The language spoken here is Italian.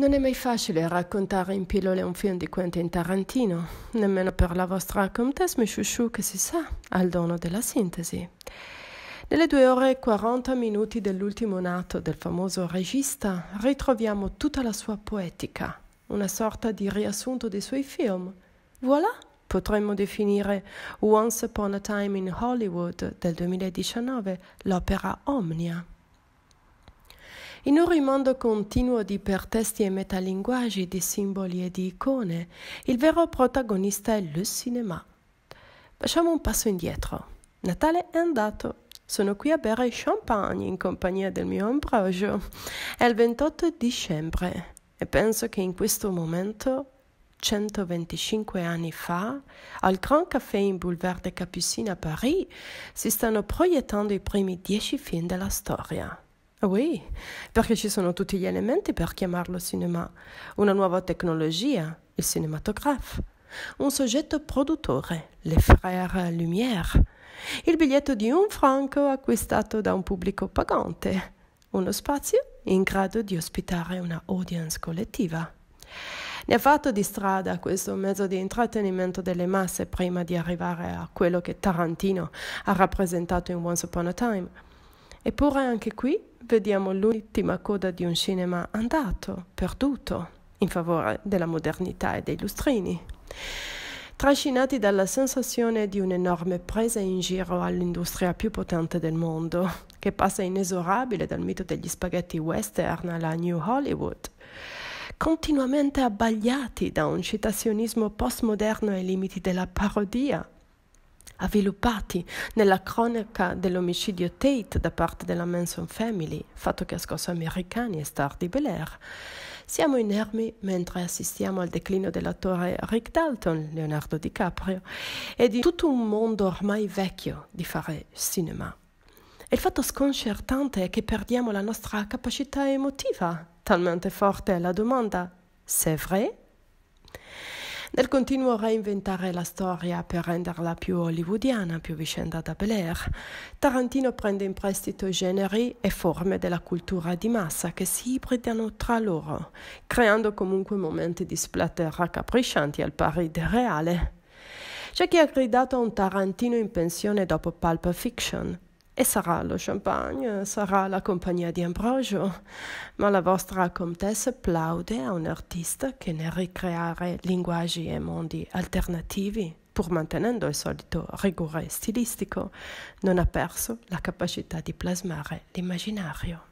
Non è mai facile raccontare in pillole un film di Quentin Tarantino, nemmeno per la vostra Comtesse Michouchou che si sa ha il dono della sintesi. Nelle due ore e 40 minuti dell'ultimo nato del famoso regista ritroviamo tutta la sua poetica, una sorta di riassunto dei suoi film. Voilà, potremmo definire Once Upon a Time in Hollywood del 2019 l'opera omnia. In un rimando continuo di ipertesti e metalinguaggi, di simboli e di icone, il vero protagonista è il cinema. Facciamo un passo indietro. Natale è andato. Sono qui a bere champagne in compagnia del mio Ambrogio. È il 28 dicembre e penso che in questo momento 125 anni fa, al Grand Café in Boulevard des Capucines a Parigi, si stanno proiettando i primi dieci film della storia. Oui, perché ci sono tutti gli elementi per chiamarlo cinema, una nuova tecnologia, il cinematografo, un soggetto produttore, le frères Lumière, il biglietto di un franco acquistato da un pubblico pagante, uno spazio in grado di ospitare una audience collettiva. Ne ha fatto di strada questo mezzo di intrattenimento delle masse prima di arrivare a quello che Tarantino ha rappresentato in Once Upon a Time Eppure anche qui vediamo l'ultima coda di un cinema andato, perduto, in favore della modernità e dei lustrini. Trascinati dalla sensazione di un'enorme presa in giro all'industria più potente del mondo, che passa inesorabile dal mito degli spaghetti western alla New Hollywood, continuamente abbagliati da un citazionismo postmoderno ai limiti della parodia, avviluppati nella cronaca dell'omicidio Tate da parte della Manson Family, fatto che ha scosso americani e star di Bel Air. Siamo inermi mentre assistiamo al declino dell'attore Rick Dalton, Leonardo DiCaprio, e di tutto un mondo ormai vecchio di fare cinema. E il fatto sconcertante è che perdiamo la nostra capacità emotiva, talmente forte è la domanda, c'est vrai? Nel continuo reinventare la storia per renderla più hollywoodiana, più vicenda da Bel Air, Tarantino prende in prestito generi e forme della cultura di massa che si ibridano tra loro, creando comunque momenti di splatter raccapriccianti al pari del reale. C'è chi ha gridato a un Tarantino in pensione dopo Pulp Fiction, e sarà lo champagne, sarà la compagnia di Ambrogio, ma la vostra contessa plaude a un artista che nel ricreare linguaggi e mondi alternativi, pur mantenendo il solito rigore stilistico, non ha perso la capacità di plasmare l'immaginario.